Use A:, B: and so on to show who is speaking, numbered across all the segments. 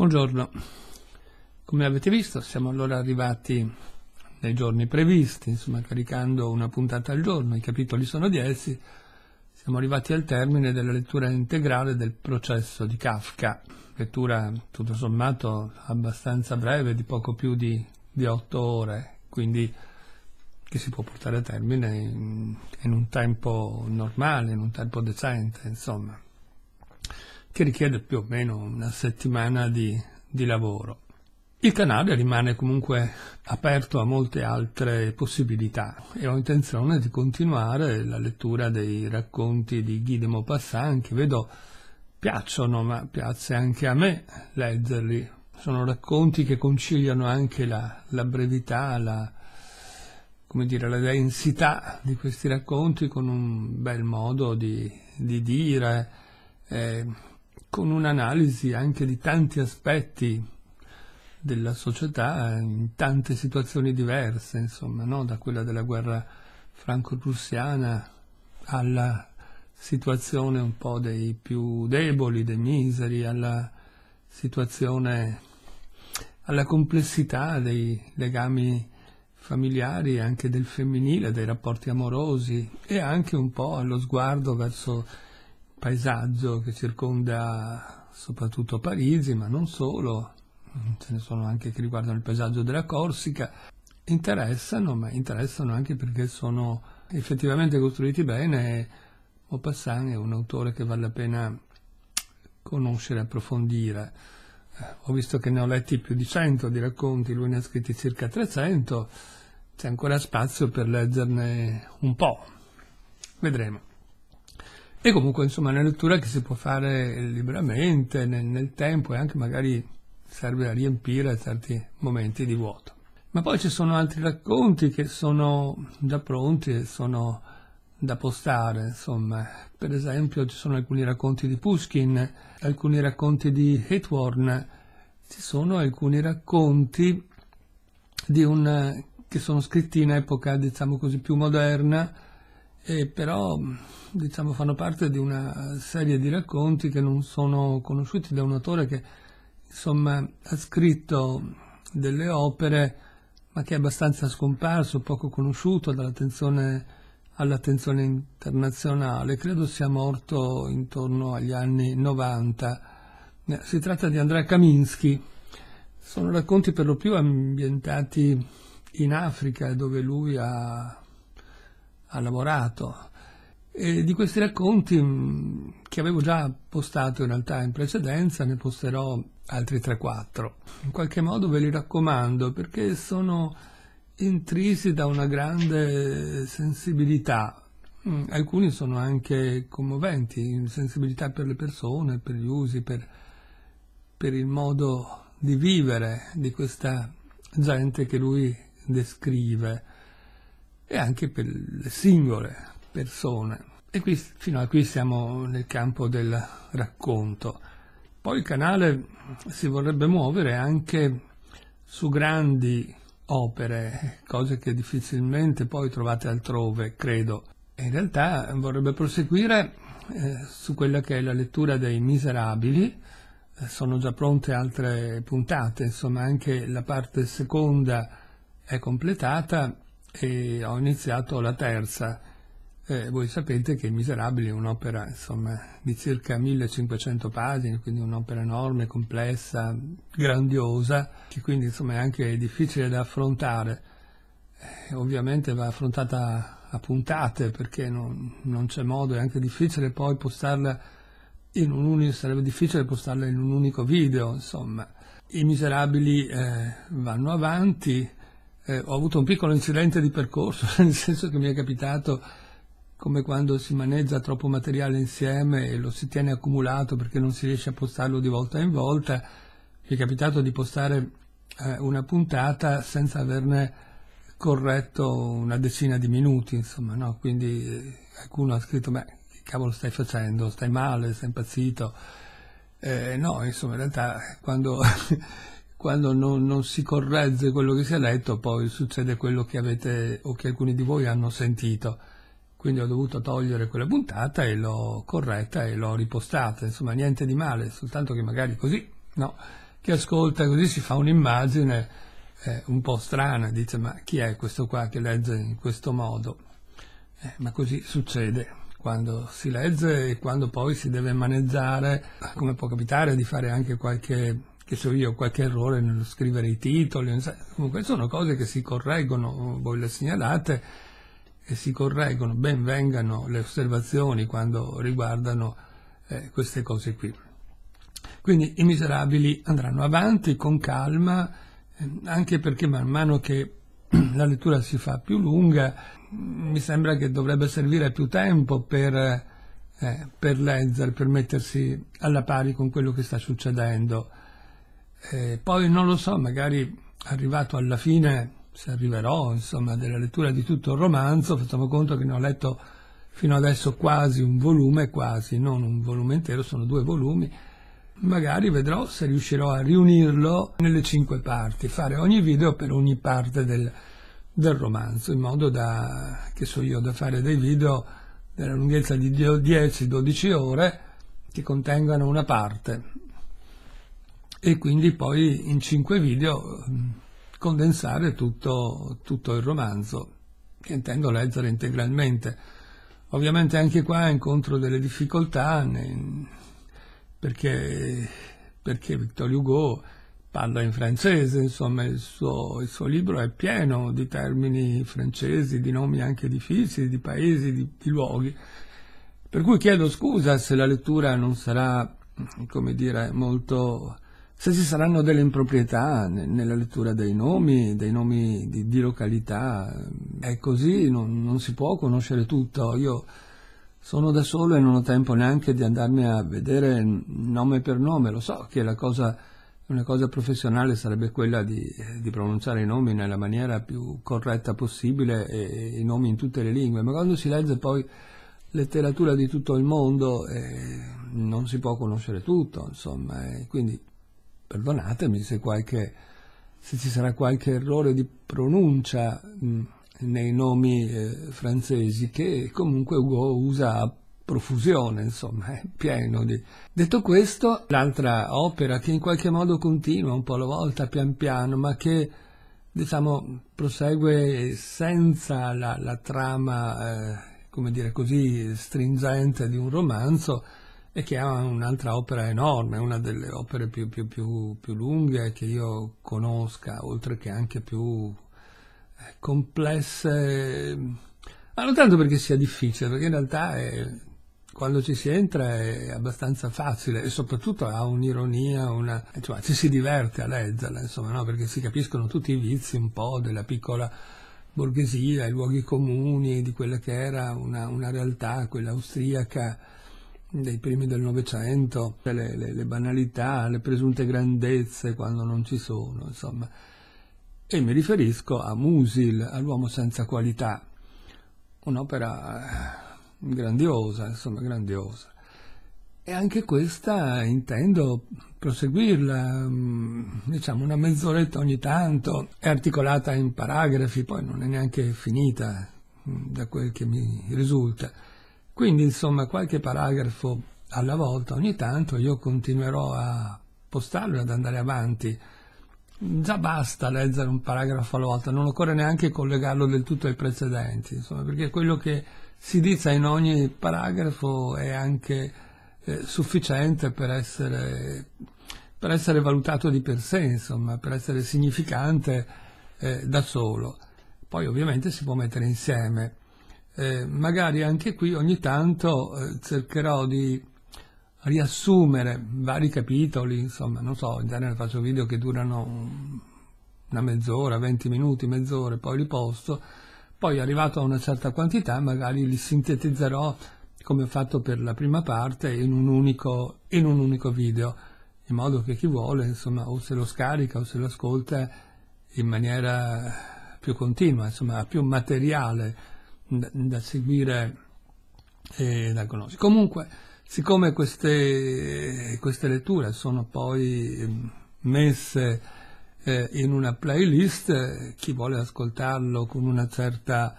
A: Buongiorno, come avete visto siamo allora arrivati nei giorni previsti, insomma caricando una puntata al giorno, i capitoli sono 10, siamo arrivati al termine della lettura integrale del processo di Kafka, lettura tutto sommato abbastanza breve, di poco più di, di 8 ore, quindi che si può portare a termine in, in un tempo normale, in un tempo decente, insomma che richiede più o meno una settimana di, di lavoro. Il canale rimane comunque aperto a molte altre possibilità e ho intenzione di continuare la lettura dei racconti di Guy de Maupassant che vedo piacciono, ma piace anche a me leggerli. Sono racconti che conciliano anche la, la brevità, la, come dire, la densità di questi racconti con un bel modo di, di dire, eh, con un'analisi anche di tanti aspetti della società in tante situazioni diverse, insomma, no? da quella della guerra franco-prussiana alla situazione un po' dei più deboli, dei miseri, alla situazione, alla complessità dei legami familiari, anche del femminile, dei rapporti amorosi e anche un po' allo sguardo verso paesaggio che circonda soprattutto Parigi, ma non solo, ce ne sono anche che riguardano il paesaggio della Corsica, interessano, ma interessano anche perché sono effettivamente costruiti bene. Maupassant è un autore che vale la pena conoscere, approfondire. Eh, ho visto che ne ho letti più di 100 di racconti, lui ne ha scritti circa 300, c'è ancora spazio per leggerne un po'. Vedremo. E comunque insomma è una lettura che si può fare liberamente nel, nel tempo e anche magari serve a riempire certi momenti di vuoto. Ma poi ci sono altri racconti che sono già pronti e sono da postare, insomma. Per esempio ci sono alcuni racconti di Pushkin, alcuni racconti di Hathorne, ci sono alcuni racconti un, che sono scritti in epoca, diciamo così, più moderna, e però diciamo, fanno parte di una serie di racconti che non sono conosciuti da un autore che insomma, ha scritto delle opere ma che è abbastanza scomparso, poco conosciuto dall'attenzione, all'attenzione internazionale. Credo sia morto intorno agli anni 90. Si tratta di Andrea Kaminsky. Sono racconti per lo più ambientati in Africa, dove lui ha ha lavorato. E di questi racconti, mm, che avevo già postato in realtà in precedenza, ne posterò altri 3-4. In qualche modo ve li raccomando perché sono intrisi da una grande sensibilità. Mm, alcuni sono anche commoventi, sensibilità per le persone, per gli usi, per, per il modo di vivere di questa gente che lui descrive e anche per le singole persone. E qui, fino a qui siamo nel campo del racconto. Poi il canale si vorrebbe muovere anche su grandi opere, cose che difficilmente poi trovate altrove, credo. E in realtà vorrebbe proseguire eh, su quella che è la lettura dei Miserabili, eh, sono già pronte altre puntate, insomma anche la parte seconda è completata e ho iniziato la terza. Eh, voi sapete che I Miserabili è un'opera insomma, di circa 1500 pagine, quindi un'opera enorme, complessa, grandiosa, che quindi insomma, è anche difficile da affrontare. Eh, ovviamente va affrontata a puntate perché non, non c'è modo, è anche difficile poi postarla in un unico, sarebbe difficile postarla in un unico video, insomma. I miserabili eh, vanno avanti, eh, ho avuto un piccolo incidente di percorso, nel senso che mi è capitato come quando si maneggia troppo materiale insieme e lo si tiene accumulato perché non si riesce a postarlo di volta in volta, mi è capitato di postare eh, una puntata senza averne corretto una decina di minuti, insomma, no? quindi eh, qualcuno ha scritto, ma che cavolo stai facendo, stai male, sei impazzito, eh, no, insomma, in realtà quando quando non, non, si corregge quello che si è letto, poi succede quello che avete o che alcuni di voi hanno sentito. Quindi ho dovuto togliere quella puntata e l'ho corretta e l'ho ripostata. Insomma, niente di male, soltanto che magari così, no? Chi ascolta così si fa un'immagine eh, un po' strana, dice ma chi è questo qua che legge in questo modo? Eh, ma così succede quando si legge e quando poi si deve maneggiare, come può capitare di fare anche qualche che so io, qualche errore nello scrivere i titoli, comunque sono cose che si correggono, voi le segnalate e si correggono, ben vengano le osservazioni quando riguardano eh, queste cose qui. Quindi i miserabili andranno avanti con calma, eh, anche perché man mano che la lettura si fa più lunga, mm, mi sembra che dovrebbe servire più tempo per, eh, per leggere, per mettersi alla pari con quello che sta succedendo eh, poi non lo so, magari arrivato alla fine, se arriverò, insomma, della lettura di tutto il romanzo, facciamo conto che ne ho letto fino adesso quasi un volume, quasi, non un volume intero, sono due volumi, magari vedrò se riuscirò a riunirlo nelle cinque parti, fare ogni video per ogni parte del, del romanzo, in modo da, che so io, da fare dei video della lunghezza di 10-12 ore che contengano una parte e quindi poi in cinque video mm, condensare tutto, tutto il romanzo che intendo leggere integralmente. Ovviamente anche qua incontro delle difficoltà perché, perché Victor Hugo parla in francese, insomma il suo, il suo, libro è pieno di termini francesi, di nomi anche difficili, di paesi, di, di luoghi. Per cui chiedo scusa se la lettura non sarà, come dire, molto se ci saranno delle improprietà nella lettura dei nomi, dei nomi di, di località. Ehm, è così, non, non, si può conoscere tutto. Io sono da solo e non ho tempo neanche di andarmi a vedere nome per nome. Lo so che cosa, una cosa professionale sarebbe quella di, eh, di, pronunciare i nomi nella maniera più corretta possibile e, e, i nomi in tutte le lingue, ma quando si legge poi letteratura di tutto il mondo eh, non si può conoscere tutto, insomma, eh, quindi perdonatemi se, qualche, se, ci sarà qualche errore di pronuncia mh, mm, nei nomi eh, francesi che comunque Hugo usa a profusione, insomma, è pieno di... Detto questo, l'altra opera che in qualche modo continua un po' alla volta, pian piano, ma che diciamo prosegue senza la, la trama, eh, come dire così, stringente di un romanzo, e che ha un'altra opera enorme, una delle opere più, più, più, più lunghe che io conosca, oltre che anche più eh, complesse, ma non tanto perché sia difficile, perché in realtà è, quando ci si entra è abbastanza facile e soprattutto ha un'ironia, una, cioè, ci si diverte a leggerla, insomma, no? perché si capiscono tutti i vizi un po' della piccola borghesia, i luoghi comuni, di quella che era una, una realtà, quella austriaca dei primi del Novecento, cioè le, le, le, banalità, le presunte grandezze quando non ci sono, insomma. E mi riferisco a Musil, all'uomo senza qualità, un'opera eh, grandiosa, insomma, grandiosa. E anche questa intendo proseguirla, mm, diciamo una mezz'oretta ogni tanto, è articolata in paragrafi, poi non è neanche finita mm, da quel che mi risulta quindi insomma qualche paragrafo alla volta ogni tanto io continuerò a postarlo e ad andare avanti. Già basta leggere un paragrafo alla volta, non occorre neanche collegarlo del tutto ai precedenti, insomma, perché quello che si dice in ogni paragrafo è anche eh, sufficiente per essere, per essere, valutato di per sé, insomma, per essere significante eh, da solo. Poi ovviamente si può mettere insieme eh, magari anche qui ogni tanto eh, cercherò di riassumere vari capitoli, insomma, non so, in genere faccio video che durano una mezz'ora, 20 minuti, mezz'ora, poi li posto, poi arrivato a una certa quantità magari li sintetizzerò come ho fatto per la prima parte in un unico, in un unico video, in modo che chi vuole, insomma, o se lo scarica o se lo ascolta in maniera più continua, insomma, più materiale da, seguire e da conoscere. Comunque, siccome queste, queste letture sono poi messe eh, in una playlist, chi vuole ascoltarlo con una certa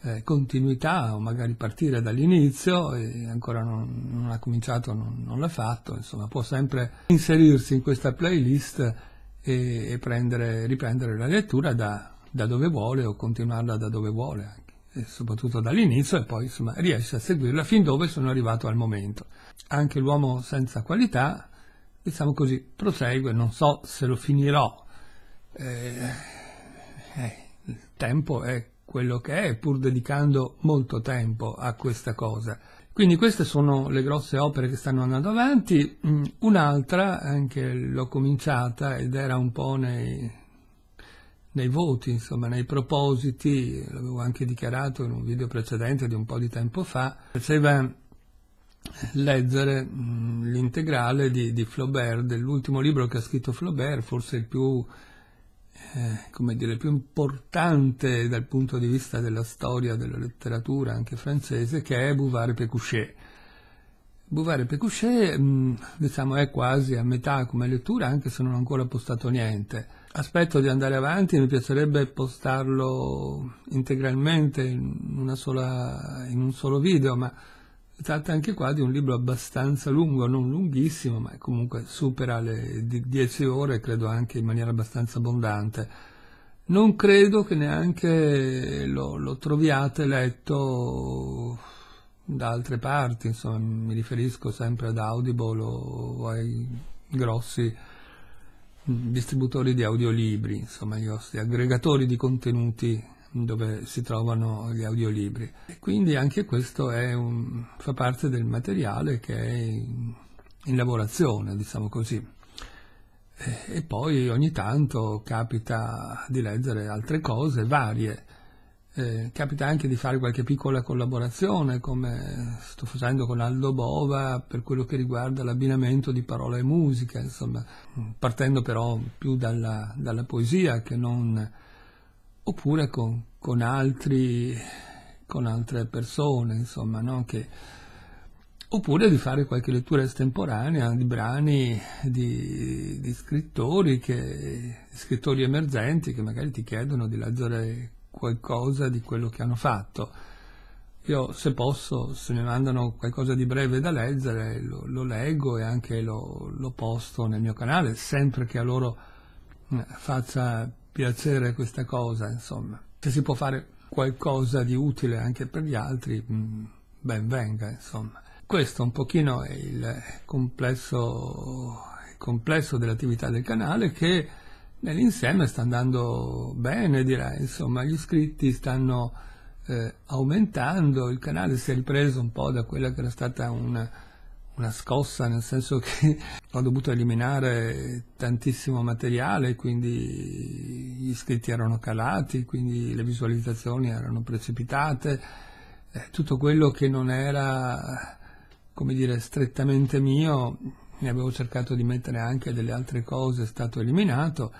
A: eh, continuità o magari partire dall'inizio e ancora non, non ha cominciato, non, non, l'ha fatto, insomma può sempre inserirsi in questa playlist e, e prendere, riprendere la lettura da, da, dove vuole o continuarla da dove vuole soprattutto dall'inizio e poi insomma, riesce a seguirla fin dove sono arrivato al momento. Anche l'uomo senza qualità, diciamo così, prosegue, non so se lo finirò, eh, eh, il tempo è quello che è, pur dedicando molto tempo a questa cosa. Quindi queste sono le grosse opere che stanno andando avanti. Mm, un'altra, anche l'ho cominciata ed era un po' nei, nei voti, insomma, nei propositi, l'avevo anche dichiarato in un video precedente di un po' di tempo fa, faceva leggere l'integrale di, di, Flaubert, dell'ultimo libro che ha scritto Flaubert, forse il più, eh, come dire, più importante dal punto di vista della storia, della letteratura anche francese, che è Bouvard e Pécuchet. Bouvard e Pécuchet, diciamo, è quasi a metà come lettura, anche se non ho ancora postato niente aspetto di andare avanti, mi piacerebbe postarlo integralmente in, sola, in un solo video, ma si tratta anche qua di un libro abbastanza lungo, non lunghissimo, ma comunque supera le 10 ore, credo anche in maniera abbastanza abbondante. Non credo che neanche lo, lo troviate letto da altre parti, insomma, mi riferisco sempre ad Audible o ai grossi distributori di audiolibri, insomma gli host, aggregatori di contenuti dove si trovano gli audiolibri. E quindi anche questo un, fa parte del materiale che è in, in lavorazione, diciamo così. E, e poi ogni tanto capita di leggere altre cose varie eh, capita anche di fare qualche piccola collaborazione, come sto facendo con Aldo Bova per quello che riguarda l'abbinamento di parola e musica, insomma, mm, partendo però più dalla, dalla poesia che non. oppure con, con, altri, con altre persone, insomma, no? che, oppure di fare qualche lettura estemporanea di brani di, di, scrittori, che, di scrittori emergenti che magari ti chiedono di leggere qualcosa di quello che hanno fatto. Io se posso, se mi mandano qualcosa di breve da leggere, lo, lo leggo e anche lo, lo, posto nel mio canale, sempre che a loro mm, faccia piacere questa cosa, insomma. Se si può fare qualcosa di utile anche per gli altri, mm, ben venga, insomma. Questo un pochino è il complesso, il complesso dell'attività del canale che nell'insieme sta andando bene, direi, insomma, gli iscritti stanno eh, aumentando, il canale si è ripreso un po' da quella che era stata una, una scossa, nel senso che ho dovuto eliminare tantissimo materiale, quindi gli iscritti erano calati, quindi le visualizzazioni erano precipitate, eh, tutto quello che non era, come dire, strettamente mio ne avevo cercato di mettere anche delle altre cose, è stato eliminato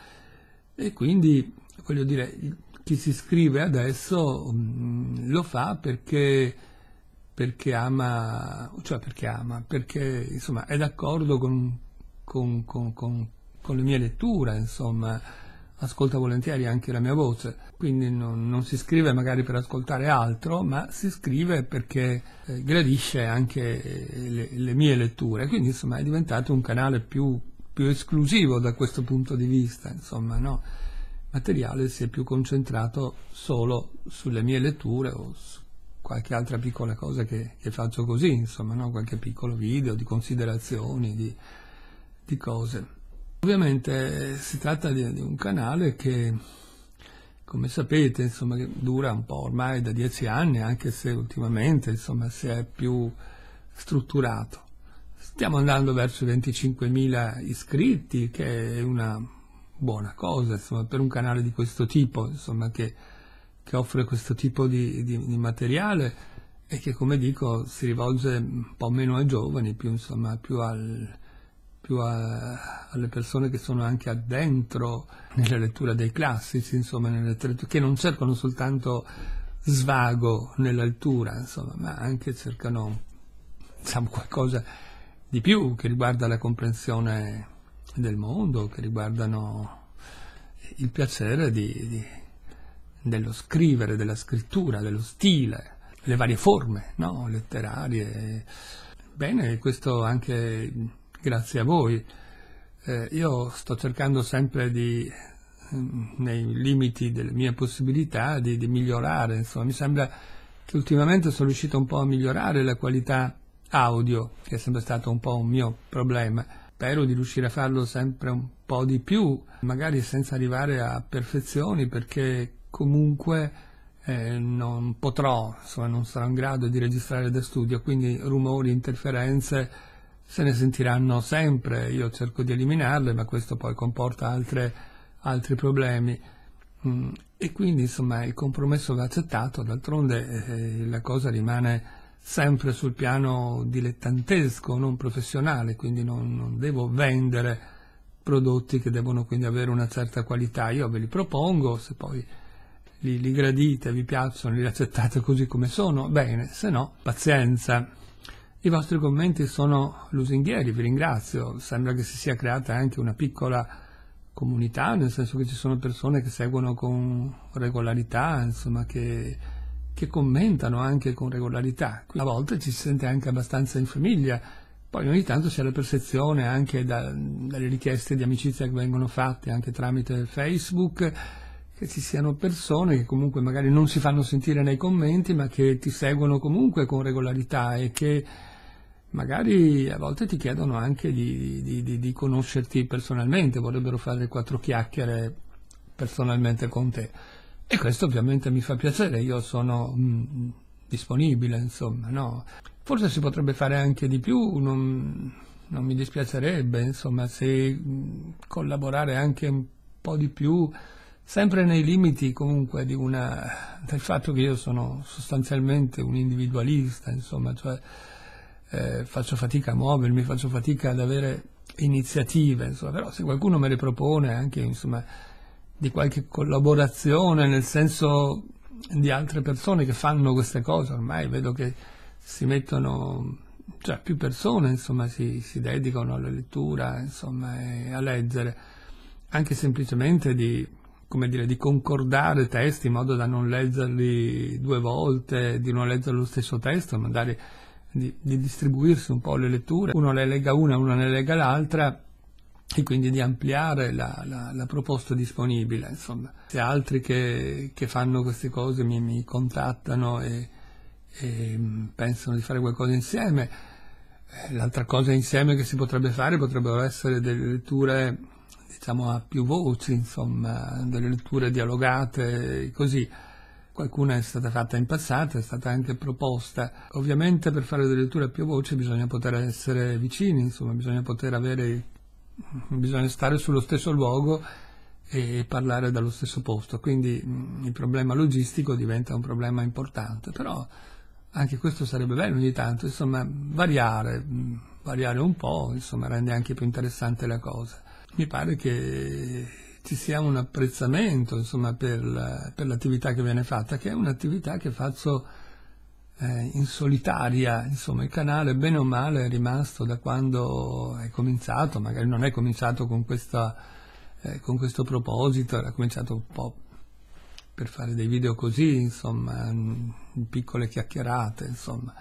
A: e quindi voglio dire chi si scrive adesso mm, lo fa perché, perché ama, cioè perché ama, perché insomma è d'accordo con, con, con, con, con le mie letture, insomma ascolta volentieri anche la mia voce, quindi non, non si scrive magari per ascoltare altro, ma si scrive perché eh, gradisce anche eh, le, le, mie letture, quindi insomma è diventato un canale più, più esclusivo da questo punto di vista, insomma no? Il materiale si è più concentrato solo sulle mie letture o su qualche altra piccola cosa che, che faccio così, insomma, no? qualche piccolo video di considerazioni, di, di cose. Ovviamente eh, si tratta di, di un canale che, come sapete, insomma, dura un po' ormai da dieci anni, anche se ultimamente insomma, si è più strutturato. Stiamo andando verso i 25.000 iscritti, che è una buona cosa insomma, per un canale di questo tipo, insomma, che, che, offre questo tipo di, di, di, materiale e che, come dico, si rivolge un po' meno ai giovani, più, insomma, più al, più a, alle persone che sono anche addentro nella lettura dei classici, insomma, che non cercano soltanto svago nell'altura, insomma, ma anche cercano diciamo, qualcosa di più che riguarda la comprensione del mondo, che riguardano il piacere di, di, dello scrivere, della scrittura, dello stile, le varie forme no? letterarie. Bene, questo anche grazie a voi. Eh, io sto cercando sempre di, mm, nei limiti delle mie possibilità, di, di migliorare, insomma, mi sembra che ultimamente sono riuscito un po' a migliorare la qualità audio, che è sempre stato un po' un mio problema. Spero di riuscire a farlo sempre un po' di più, magari senza arrivare a perfezioni, perché comunque eh, non potrò, insomma, non sarò in grado di registrare da studio, quindi rumori, interferenze, se ne sentiranno sempre, io cerco di eliminarle, ma questo poi comporta altre, altri problemi. Mm, e quindi insomma il compromesso va accettato, d'altronde eh, la cosa rimane sempre sul piano dilettantesco, non professionale, quindi non, non devo vendere prodotti che devono quindi avere una certa qualità, io ve li propongo, se poi li, li gradite, vi piacciono, li accettate così come sono, bene, se no pazienza. I vostri commenti sono lusinghieri, vi ringrazio. Sembra che si sia creata anche una piccola comunità, nel senso che ci sono persone che seguono con regolarità, insomma, che, che commentano anche con regolarità. A volte ci si sente anche abbastanza in famiglia, poi ogni tanto c'è la percezione anche da, dalle richieste di amicizia che vengono fatte anche tramite Facebook, che ci siano persone che comunque magari non si fanno sentire nei commenti, ma che ti seguono comunque con regolarità e che magari a volte ti chiedono anche di, di, di, di conoscerti personalmente, vorrebbero fare quattro chiacchiere personalmente con te. E questo ovviamente mi fa piacere, io sono mh, mm, disponibile, insomma, no? Forse si potrebbe fare anche di più, non, non mi dispiacerebbe, insomma, se mh, mm, collaborare anche un po' di più, sempre nei limiti comunque una, del fatto che io sono sostanzialmente un individualista, insomma, cioè eh, faccio fatica a muovermi, faccio fatica ad avere iniziative, insomma, però se qualcuno me le propone anche insomma, di qualche collaborazione nel senso di altre persone che fanno queste cose, ormai vedo che si mettono, cioè più persone insomma, si, si dedicano alla lettura, insomma, e a leggere, anche semplicemente di, come dire, di concordare testi in modo da non leggerli due volte, di non leggere lo stesso testo, magari di, di distribuirsi un po' le letture, uno le lega una, uno ne lega l'altra, e quindi di ampliare la, la, la proposta disponibile. Insomma. Se altri che, che fanno queste cose mi, mi contattano e, e, mm, pensano di fare qualcosa insieme, eh, l'altra cosa insieme che si potrebbe fare potrebbero essere delle letture diciamo a più voci, insomma, delle letture dialogate così qualcuna è stata fatta in passato, è stata anche proposta. Ovviamente per fare delle letture a più voce bisogna poter essere vicini, insomma, bisogna poter avere, bisogna stare sullo stesso luogo e parlare dallo stesso posto, quindi mm, il problema logistico diventa un problema importante, però anche questo sarebbe bello ogni tanto, insomma, variare, mm, variare un po', insomma, rende anche più interessante la cosa. Mi pare che ci sia un apprezzamento insomma, per, la, per, l'attività che viene fatta, che è un'attività che faccio eh, in solitaria, insomma il canale bene o male è rimasto da quando è cominciato, magari non è cominciato con, questa, eh, con questo proposito, era cominciato un po' per fare dei video così, insomma, piccole chiacchierate, insomma.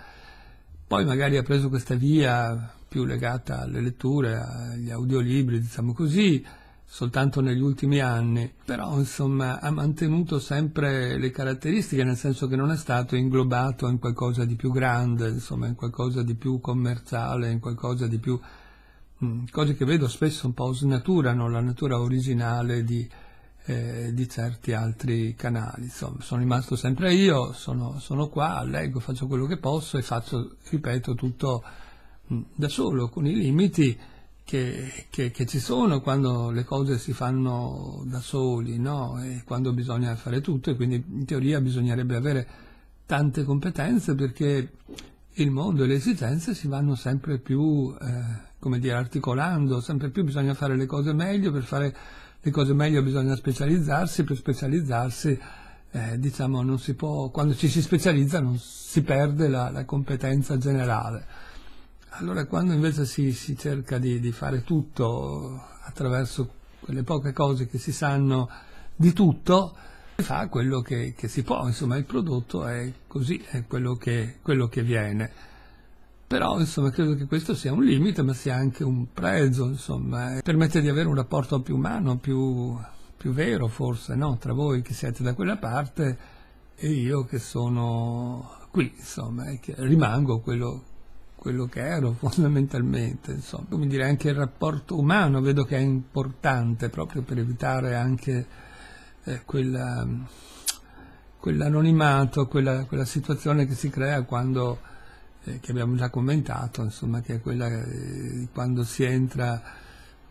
A: Poi magari ha preso questa via più legata alle letture, agli audiolibri, diciamo così, soltanto negli ultimi anni, però insomma ha mantenuto sempre le caratteristiche, nel senso che non è stato inglobato in qualcosa di più grande, insomma in qualcosa di più commerciale, in qualcosa di più... Mm, cose che vedo spesso un po' snaturano la natura originale di, eh, di certi altri canali. Insomma, sono rimasto sempre io, sono, sono, qua, leggo, faccio quello che posso e faccio, ripeto, tutto mm, da solo, con i limiti che, che, che, ci sono quando le cose si fanno da soli, no? quando bisogna fare tutto e quindi in teoria bisognerebbe avere tante competenze perché il mondo e le esigenze si vanno sempre più, eh, dire, articolando, sempre più bisogna fare le cose meglio, per fare le cose meglio bisogna specializzarsi, per specializzarsi eh, diciamo può, quando ci si specializza non si perde la, la competenza generale. Allora quando invece si, si cerca di, di, fare tutto attraverso quelle poche cose che si sanno di tutto, si fa quello che, che, si può, insomma il prodotto è così, è quello che, quello che viene però insomma, credo che questo sia un limite ma sia anche un prezzo insomma. permette di avere un rapporto più umano più, più vero forse no? tra voi che siete da quella parte e io che sono qui insomma, e che rimango quello, che quello che ero fondamentalmente, insomma. come dire anche il rapporto umano vedo che è importante proprio per evitare anche eh, quella, quell'anonimato, quella, quella, situazione che si crea quando, eh, che abbiamo già commentato, insomma, che è quella eh, quando si entra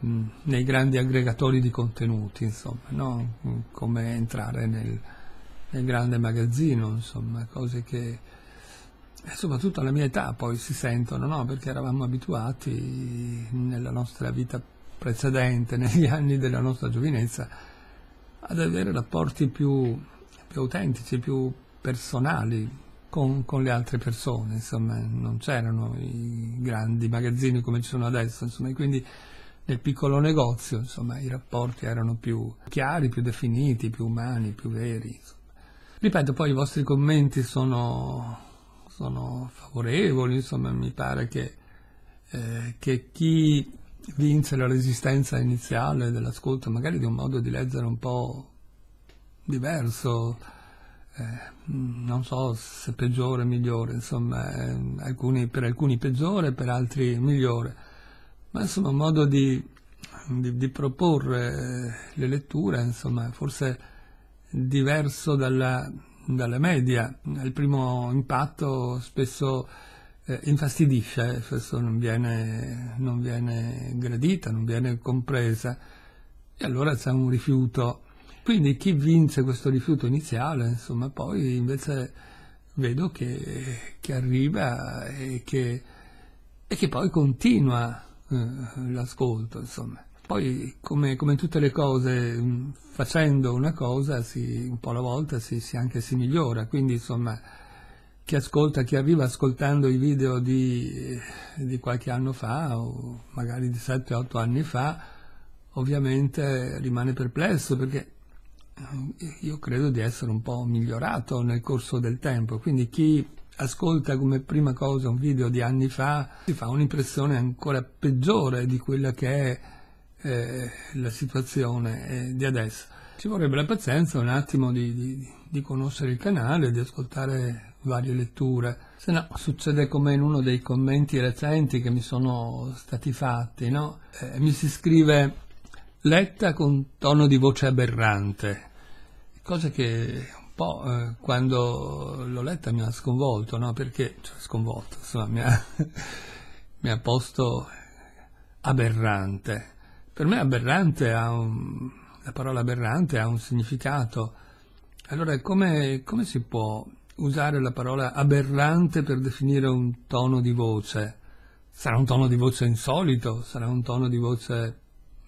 A: mh, mm, nei grandi aggregatori di contenuti, insomma, no? come entrare nel, nel grande magazzino, insomma, cose che soprattutto alla mia età poi si sentono, no? perché eravamo abituati nella nostra vita precedente, negli anni della nostra giovinezza, ad avere rapporti più, più autentici, più personali con, con, le altre persone, insomma, non c'erano i grandi magazzini come ci sono adesso, insomma, e quindi nel piccolo negozio, insomma, i rapporti erano più chiari, più definiti, più umani, più veri. Insomma. Ripeto, poi i vostri commenti sono sono favorevoli, insomma mi pare che, eh, che chi vinse la resistenza iniziale dell'ascolto, magari di un modo di leggere un po' diverso, eh, non so se peggiore o migliore, insomma, eh, alcuni, per alcuni peggiore, per altri migliore, ma insomma un modo di, di, di proporre le letture, insomma, forse diverso dalla, dalla media. Il primo impatto spesso eh, infastidisce, eh, spesso non viene, non viene gradita, non viene compresa e allora c'è un rifiuto. Quindi chi vince questo rifiuto iniziale, insomma, poi invece vedo che, che arriva e che, e che, poi continua eh, l'ascolto, insomma. Poi, come, come tutte le cose, mm, facendo una cosa si, un po' alla volta si, si, anche si migliora, quindi insomma chi ascolta, chi arriva ascoltando i video di, eh, di qualche anno fa o magari di 7-8 anni fa, ovviamente rimane perplesso perché eh, io credo di essere un po' migliorato nel corso del tempo, quindi chi ascolta come prima cosa un video di anni fa si fa un'impressione ancora peggiore di quella che è eh, la situazione eh, di adesso. Ci vorrebbe la pazienza un attimo di, di, di conoscere il canale, di ascoltare varie letture, se no succede come in uno dei commenti recenti che mi sono stati fatti, no? eh, mi si scrive letta con tono di voce aberrante, cosa che un po' eh, quando l'ho letta mi ha sconvolto, no? perché, cioè sconvolto, insomma, mi ha, mi ha posto aberrante per me aberrante ha un, la parola aberrante ha un significato. Allora, come, come si può usare la parola aberrante per definire un tono di voce? Sarà un tono di voce insolito, sarà un tono di voce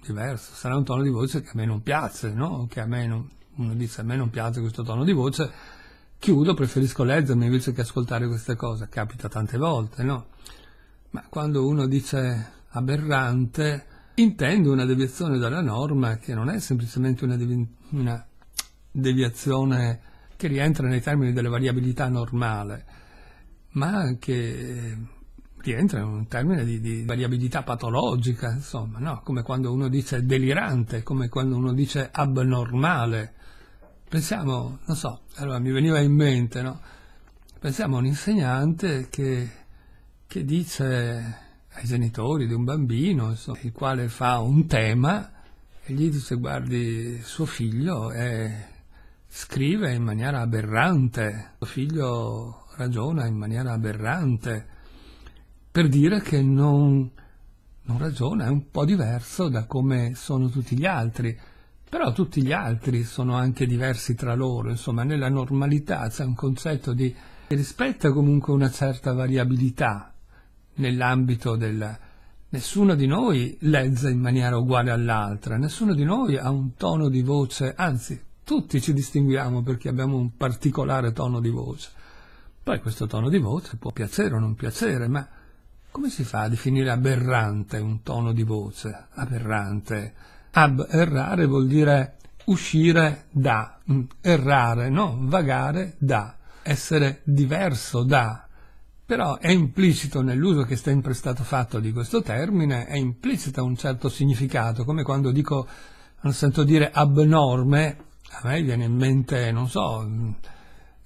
A: diverso, sarà un tono di voce che a me non piace, no? Che a me non, uno dice a me non piace questo tono di voce, chiudo, preferisco leggermi invece che ascoltare queste cose, capita tante volte, no? Ma quando uno dice aberrante, intende una deviazione dalla norma che non è semplicemente una, devi una deviazione che rientra nei termini della variabilità normale, ma che eh, rientra in un termine di, di, variabilità patologica, insomma, no? come quando uno dice delirante, come quando uno dice abnormale. Pensiamo, non so, allora mi veniva in mente, no? pensiamo a un insegnante che, che dice ai genitori di un bambino, insomma, il quale fa un tema e gli dice guardi suo figlio è, scrive in maniera aberrante, suo figlio ragiona in maniera aberrante, per dire che non, non ragiona, è un po' diverso da come sono tutti gli altri. Però tutti gli altri sono anche diversi tra loro, insomma, nella normalità c'è un concetto di rispetta comunque una certa variabilità, nell'ambito del... Nessuno di noi lezza in maniera uguale all'altra, nessuno di noi ha un tono di voce, anzi, tutti ci distinguiamo perché abbiamo un particolare tono di voce. Poi questo tono di voce può piacere o non piacere, ma come si fa a definire aberrante un tono di voce? Aberrante. Aberrare vuol dire uscire da, mm, errare, no, vagare da, essere diverso da, però è implicito nell'uso che è sempre stato fatto di questo termine, è implicita un certo significato, come quando dico, non sento dire abnorme, a me viene in mente, non so,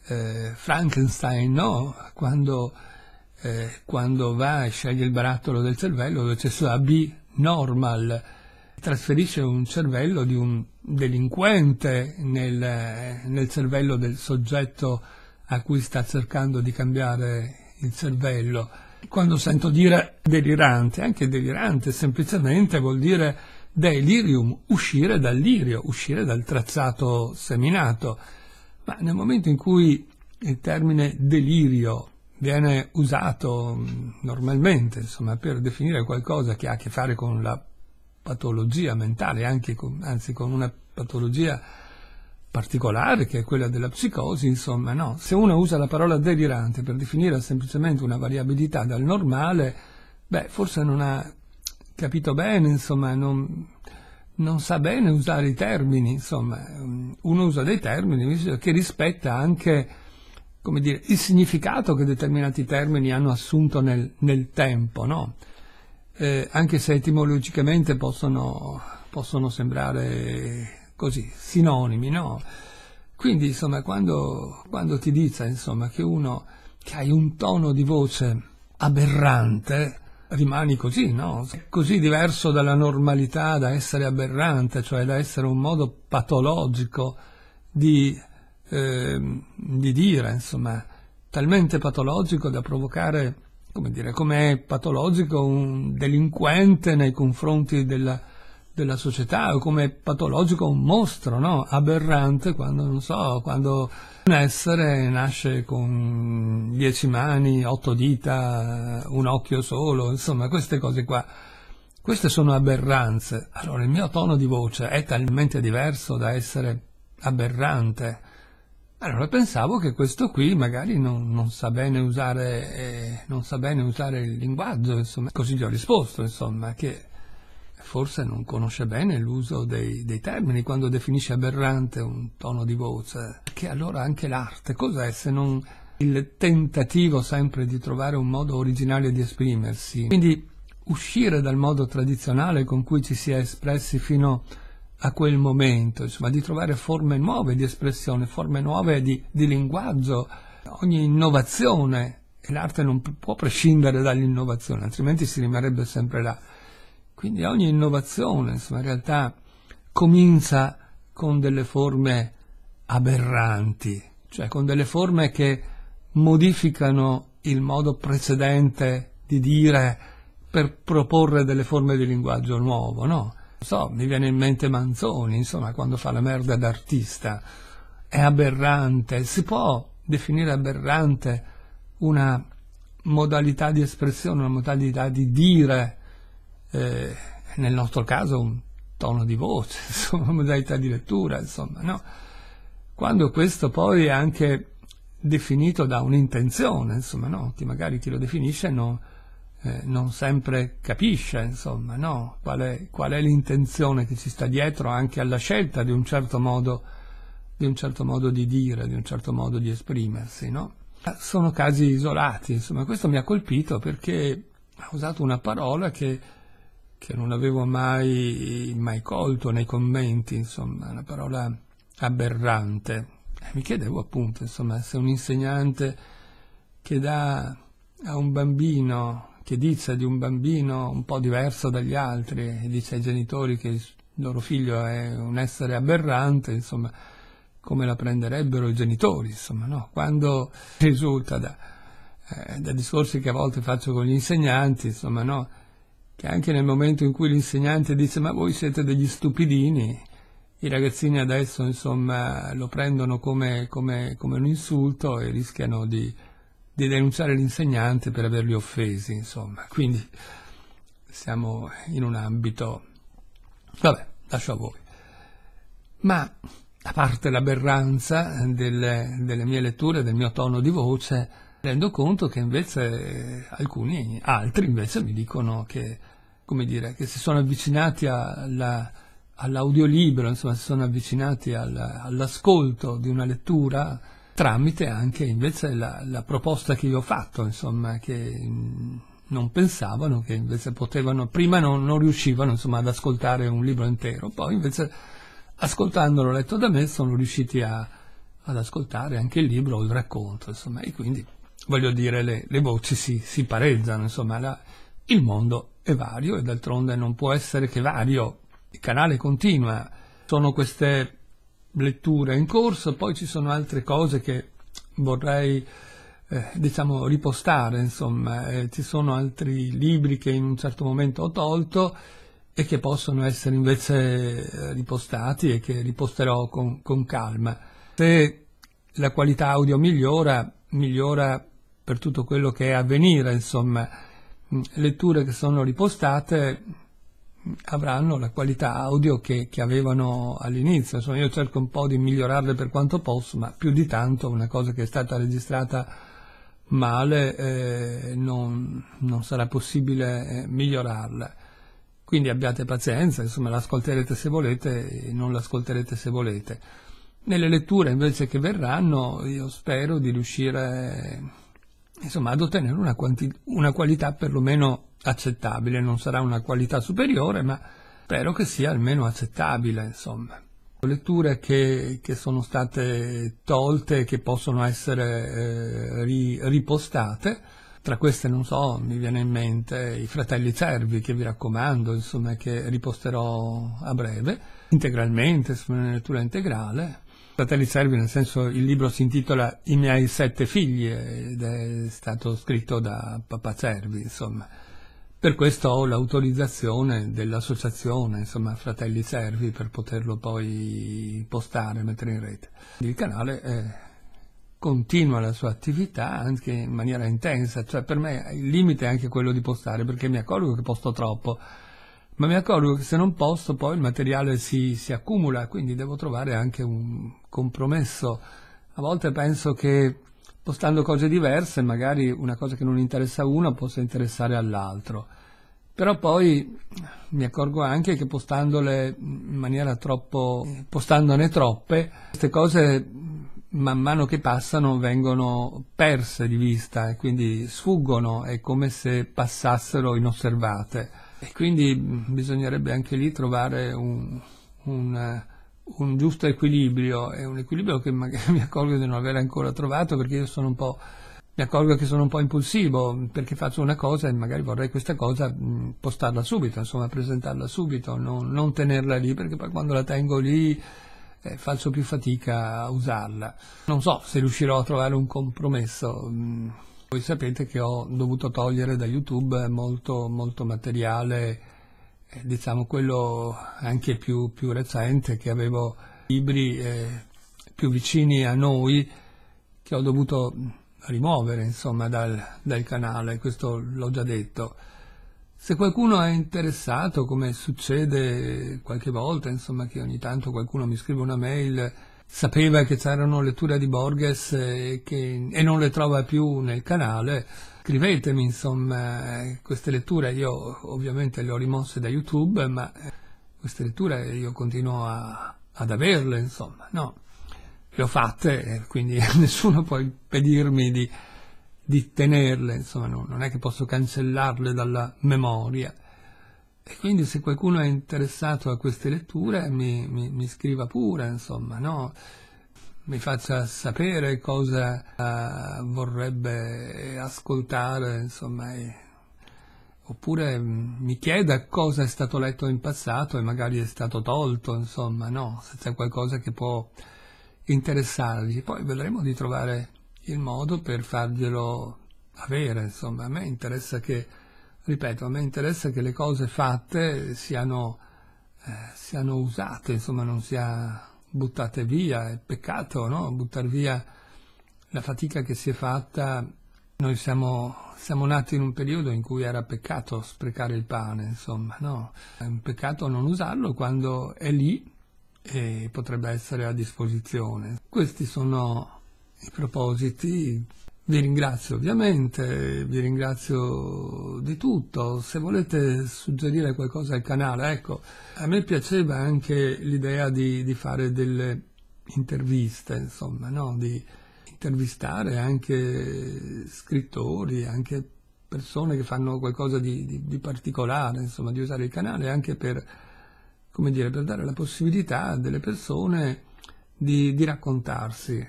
A: eh, Frankenstein, no? Quando, eh, quando, va e sceglie il barattolo del cervello dove c'è sulla B normal, trasferisce un cervello di un delinquente nel, nel cervello del soggetto a cui sta cercando di cambiare il cervello. Quando sento dire delirante, anche delirante semplicemente vuol dire delirium, uscire dal lirio, uscire dal tracciato seminato. Ma nel momento in cui il termine delirio viene usato mm, normalmente insomma, per definire qualcosa che ha a che fare con la patologia mentale, con, anzi con una patologia particolare che è quella della psicosi, insomma no. Se uno usa la parola delirante per definire semplicemente una variabilità dal normale, beh, forse non ha capito bene, insomma, non, non sa bene usare i termini, insomma, ehm, uno usa dei termini che rispetta anche come dire, il significato che determinati termini hanno assunto nel, nel tempo, no? eh, anche se etimologicamente possono, possono sembrare così, sinonimi, no? Quindi, insomma, quando, quando ti dice, insomma, che uno che hai un tono di voce aberrante, rimani così, no? Così diverso dalla normalità, da essere aberrante, cioè da essere un modo patologico di, eh, di dire, insomma, talmente patologico da provocare, come dire, come è patologico un delinquente nei confronti della della società o come patologico un mostro, no? aberrante quando, non so, quando un essere nasce con dieci mani, otto dita, un occhio solo, insomma queste cose qua. Queste sono aberranze. Allora il mio tono di voce è talmente diverso da essere aberrante. Allora pensavo che questo qui magari non, non, sa, bene usare, eh, non sa bene usare il linguaggio, insomma. Così gli ho risposto, insomma, che forse non conosce bene l'uso dei, dei, termini quando definisce aberrante un tono di voce, che allora anche l'arte cos'è se non il tentativo sempre di trovare un modo originale di esprimersi? Quindi uscire dal modo tradizionale con cui ci si è espressi fino a quel momento, insomma, di trovare forme nuove di espressione, forme nuove di, di linguaggio, ogni innovazione, e l'arte non può prescindere dall'innovazione, altrimenti si rimarrebbe sempre là. Quindi ogni innovazione, insomma, in realtà comincia con delle forme aberranti, cioè con delle forme che modificano il modo precedente di dire per proporre delle forme di linguaggio nuovo, no? so, mi viene in mente Manzoni, insomma, quando fa la merda d'artista. È aberrante, si può definire aberrante una modalità di espressione, una modalità di dire eh, nel nostro caso un tono di voce, insomma, modalità di lettura, insomma, no? Quando questo poi è anche definito da un'intenzione, insomma, no? Che magari chi lo definisce non, eh, non sempre capisce, insomma, no? Qual è, qual è l'intenzione che ci sta dietro anche alla scelta di un certo modo di un certo modo di dire, di un certo modo di esprimersi, no? Sono casi isolati, insomma, questo mi ha colpito perché ha usato una parola che che non avevo mai, mai colto nei commenti, insomma, una parola aberrante. E eh, mi chiedevo appunto, insomma, se un insegnante che dà a un bambino, che dice di un bambino un po' diverso dagli altri, e dice ai genitori che il loro figlio è un essere aberrante, insomma, come la prenderebbero i genitori, insomma, no? Quando risulta da, eh, da discorsi che a volte faccio con gli insegnanti, insomma, no? che anche nel momento in cui l'insegnante dice ma voi siete degli stupidini, i ragazzini adesso insomma lo prendono come, come, come un insulto e rischiano di, di denunciare l'insegnante per averli offesi, insomma. Quindi siamo in un ambito... Vabbè, lascio a voi. Ma a parte l'aberranza delle, delle mie letture, del mio tono di voce, Rendo conto che invece eh, alcuni, altri invece mi dicono che, come dire, che si sono avvicinati alla, all'audiolibro, insomma si sono avvicinati alla, all'ascolto di una lettura tramite anche invece la, la proposta che io ho fatto, insomma, che mm, non pensavano che invece potevano, prima non, non riuscivano insomma, ad ascoltare un libro intero, poi invece ascoltandolo letto da me sono riusciti a, ad ascoltare anche il libro o il racconto, insomma, e quindi voglio dire, le, le voci si, si, pareggiano, insomma, la, il mondo è vario e d'altronde non può essere che vario. Il canale continua, sono queste letture in corso, poi ci sono altre cose che vorrei eh, diciamo ripostare, insomma, eh, ci sono altri libri che in un certo momento ho tolto e che possono essere invece eh, ripostati e che riposterò con, con calma. Se la qualità audio migliora, migliora per tutto quello che è avvenire, insomma, mm, letture che sono ripostate mm, avranno la qualità audio che, che avevano all'inizio. Insomma, io cerco un po' di migliorarle per quanto posso, ma più di tanto una cosa che è stata registrata male eh, non, non, sarà possibile eh, migliorarla. Quindi abbiate pazienza, insomma, l'ascolterete se volete e non l'ascolterete se volete. Nelle letture invece che verranno io spero di riuscire insomma, ad ottenere una, quanti- una qualità perlomeno accettabile. Non sarà una qualità superiore, ma spero che sia almeno accettabile, insomma. Letture che, che sono state tolte, che possono essere eh, ri- ripostate, tra queste, non so, mi viene in mente i Fratelli Cervi, che vi raccomando, insomma, che riposterò a breve, integralmente, insomma, una lettura integrale, Fratelli Servi, nel senso il libro si intitola I miei sette figli eh, ed è stato scritto da Papà Servi, insomma. Per questo ho l'autorizzazione dell'associazione, insomma, Fratelli Servi, per poterlo poi postare, mettere in rete. Il canale eh, continua la sua attività anche in maniera intensa, cioè per me il limite è anche quello di postare, perché mi accorgo che posto troppo, ma mi accorgo che se non posto poi il materiale si, si accumula, quindi devo trovare anche un, compromesso. A volte penso che postando cose diverse, magari una cosa che non interessa a uno possa interessare all'altro. Però poi mi accorgo anche che postandole in maniera troppo, postandone troppe, queste cose man mano che passano vengono perse di vista e quindi sfuggono, è come se passassero inosservate. E quindi bisognerebbe anche lì trovare un, un un giusto equilibrio, è un equilibrio che magari mi accorgo di non aver ancora trovato perché io sono un po' mi accorgo che sono un po' impulsivo perché faccio una cosa e magari vorrei questa cosa mm, postarla subito, insomma presentarla subito, non, non tenerla lì perché poi quando la tengo lì eh, faccio più fatica a usarla. Non so se riuscirò a trovare un compromesso. Mm. Voi sapete che ho dovuto togliere da YouTube molto, molto materiale diciamo quello anche più, più recente, che avevo libri eh, più vicini a noi che ho dovuto rimuovere insomma, dal, dal canale, questo l'ho già detto. Se qualcuno è interessato, come succede qualche volta, insomma, che ogni tanto qualcuno mi scrive una mail, sapeva che c'erano letture di Borges e, eh, che, e non le trova più nel canale, scrivetemi insomma eh, queste letture, io ovviamente le ho rimosse da YouTube, ma eh, queste letture io continuo a, ad averle insomma, no? Le ho fatte, eh, quindi nessuno può impedirmi di, di tenerle, insomma, no, non è che posso cancellarle dalla memoria. E quindi se qualcuno è interessato a queste letture mi, mi, mi scriva pure, insomma, no? mi faccia sapere cosa uh, vorrebbe ascoltare, insomma, e, oppure mm, mi chieda cosa è stato letto in passato e magari è stato tolto, insomma, no, se c'è qualcosa che può interessargli. Poi vedremo di trovare il modo per farglielo avere, insomma, a me interessa che, ripeto, a me interessa che le cose fatte siano, eh, siano usate, insomma, non sia buttate via, è peccato no? buttare via la fatica che si è fatta. Noi siamo, siamo, nati in un periodo in cui era peccato sprecare il pane, insomma, no? È un peccato non usarlo quando è lì e potrebbe essere a disposizione. Questi sono i propositi vi ringrazio ovviamente, vi ringrazio di tutto. Se volete suggerire qualcosa al canale, ecco, a me piaceva anche l'idea di, di, fare delle interviste, insomma, no? di intervistare anche scrittori, anche persone che fanno qualcosa di, di, di particolare, insomma, di usare il canale anche per, come dire, per dare la possibilità a delle persone di raccontarsi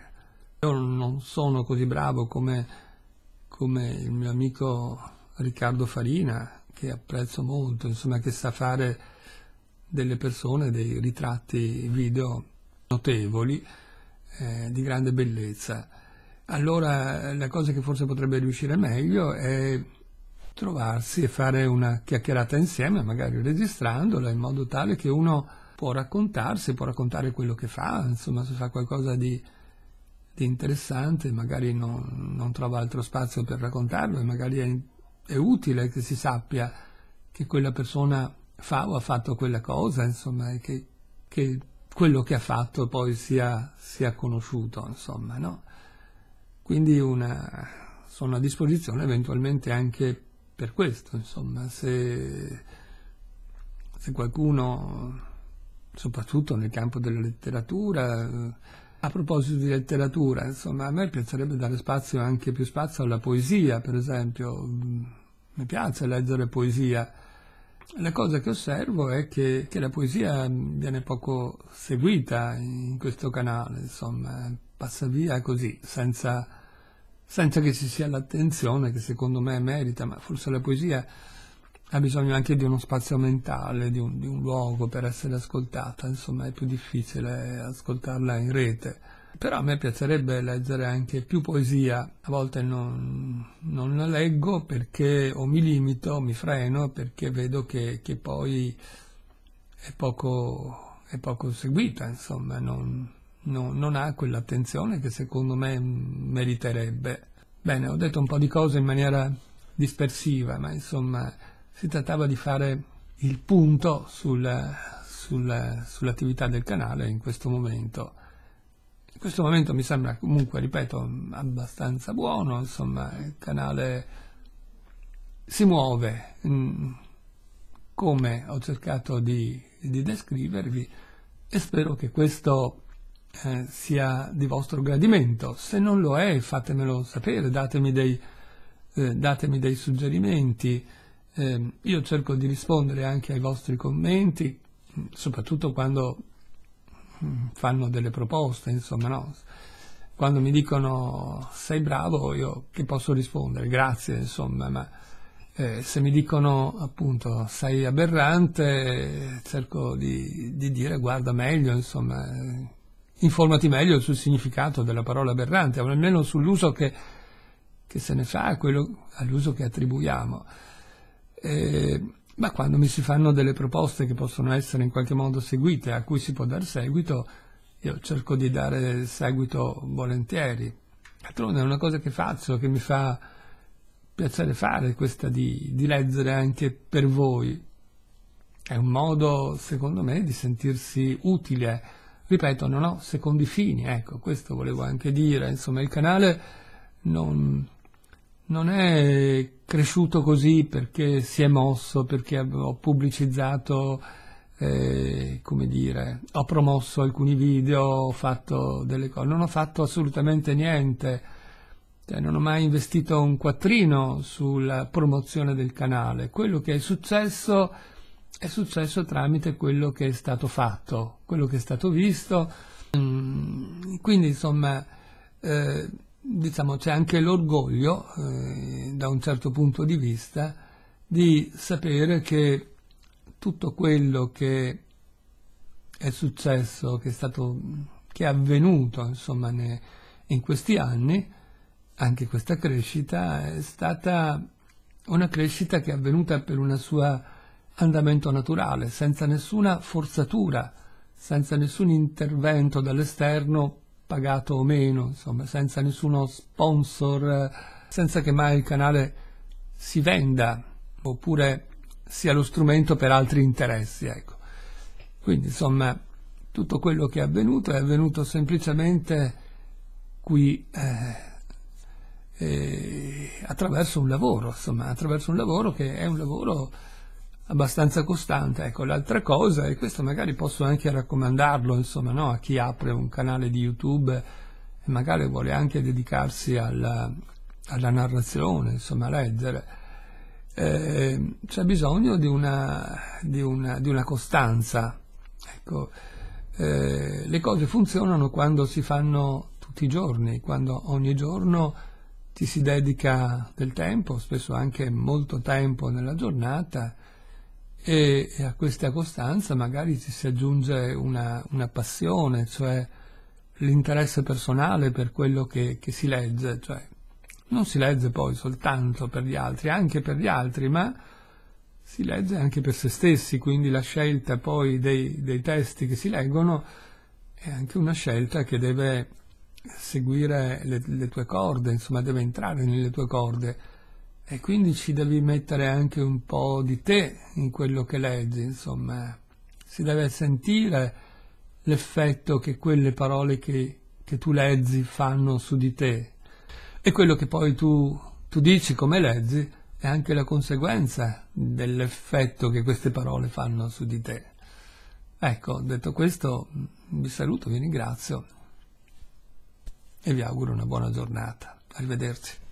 A: io non sono così bravo come, come il mio amico Riccardo Farina, che apprezzo molto, insomma, che sa fare delle persone dei ritratti video notevoli, eh, di grande bellezza. Allora la cosa che forse potrebbe riuscire meglio è trovarsi e fare una chiacchierata insieme, magari registrandola in modo tale che uno può raccontarsi, può raccontare quello che fa, insomma se fa qualcosa di, di interessante, magari non, non trova altro spazio per raccontarlo e magari è, è utile che si sappia che quella persona fa o ha fatto quella cosa, insomma, e che, che quello che ha fatto poi sia, sia conosciuto, insomma, no? Quindi una, sono a disposizione eventualmente anche per questo, insomma, se, se qualcuno, soprattutto nel campo della letteratura, a proposito di letteratura, insomma, a me piacerebbe dare spazio anche più spazio alla poesia, per esempio. Mm, mi piace leggere poesia. La cosa che osservo è che, che la poesia mm, viene poco seguita in questo canale, insomma, passa via così, senza, senza che ci sia l'attenzione che secondo me merita, ma forse la poesia ha bisogno anche di uno spazio mentale, di un, di un luogo per essere ascoltata, insomma è più difficile ascoltarla in rete però a me piacerebbe leggere anche più poesia, a volte non, non, la leggo perché o mi limito, mi freno, perché vedo che, che poi è poco, è poco, seguita, insomma, non, non, non ha quell'attenzione che secondo me meriterebbe. Bene, ho detto un po' di cose in maniera dispersiva, ma insomma si trattava di fare il punto sul, sul, sull'attività del canale in questo momento. In questo momento mi sembra comunque, ripeto, abbastanza buono, insomma, il canale si muove mm, come ho cercato di, di, descrivervi e spero che questo eh, sia di vostro gradimento. Se non lo è, fatemelo sapere, datemi dei, eh, datemi dei suggerimenti. Eh, io cerco di rispondere anche ai vostri commenti, soprattutto quando mm, fanno delle proposte, insomma, no? quando mi dicono sei bravo, io che posso rispondere? Grazie, insomma, ma eh, se mi dicono appunto sei aberrante, cerco di, di dire guarda meglio, insomma, eh, informati meglio sul significato della parola aberrante, o almeno sull'uso che, che se ne fa, quello, all'uso che attribuiamo eh, ma quando mi si fanno delle proposte che possono essere in qualche modo seguite, a cui si può dar seguito, io cerco di dare seguito volentieri. D'altronde è una cosa che faccio, che mi fa piacere fare, questa di, di leggere anche per voi. È un modo, secondo me, di sentirsi utile. Ripeto, non ho secondi fini, ecco, questo volevo anche dire. Insomma, il canale non, non è cresciuto così perché si è mosso, perché ho pubblicizzato, eh, come dire, ho promosso alcuni video, ho fatto delle cose, non ho fatto assolutamente niente, cioè, non ho mai investito un quattrino sulla promozione del canale, quello che è successo è successo tramite quello che è stato fatto, quello che è stato visto, mm, quindi insomma... Eh, diciamo, c'è anche l'orgoglio, eh, da un certo punto di vista, di sapere che tutto quello che è successo, che è, stato, che è avvenuto insomma, ne, in questi anni, anche questa crescita è stata una crescita che è avvenuta per un suo andamento naturale, senza nessuna forzatura, senza nessun intervento dall'esterno pagato o meno, insomma, senza nessuno sponsor, senza che mai il canale si venda oppure sia lo strumento per altri interessi. Ecco. Quindi, insomma, tutto quello che è avvenuto è avvenuto semplicemente qui eh, eh, attraverso un lavoro, insomma, attraverso un lavoro che è un lavoro abbastanza costante. Ecco, l'altra cosa, e questo magari posso anche raccomandarlo, insomma, no? a chi apre un canale di YouTube e magari vuole anche dedicarsi alla, alla narrazione, insomma, a leggere, eh, c'è bisogno di una, di una, di una costanza. Ecco, eh, le cose funzionano quando si fanno tutti i giorni, quando ogni giorno ti si dedica del tempo, spesso anche molto tempo nella giornata, e, e a questa costanza magari ci si aggiunge una, una passione, cioè l'interesse personale per quello che, che si legge, cioè non si legge poi soltanto per gli altri, anche per gli altri, ma si legge anche per se stessi, quindi la scelta poi dei, dei testi che si leggono è anche una scelta che deve seguire le, le tue corde, insomma deve entrare nelle tue corde e quindi ci devi mettere anche un po' di te in quello che leggi, insomma, si deve sentire l'effetto che quelle parole che, che tu leggi fanno su di te e quello che poi tu, tu dici come leggi è anche la conseguenza dell'effetto che queste parole fanno su di te. Ecco, detto questo, vi saluto, vi ringrazio e vi auguro una buona giornata. Arrivederci.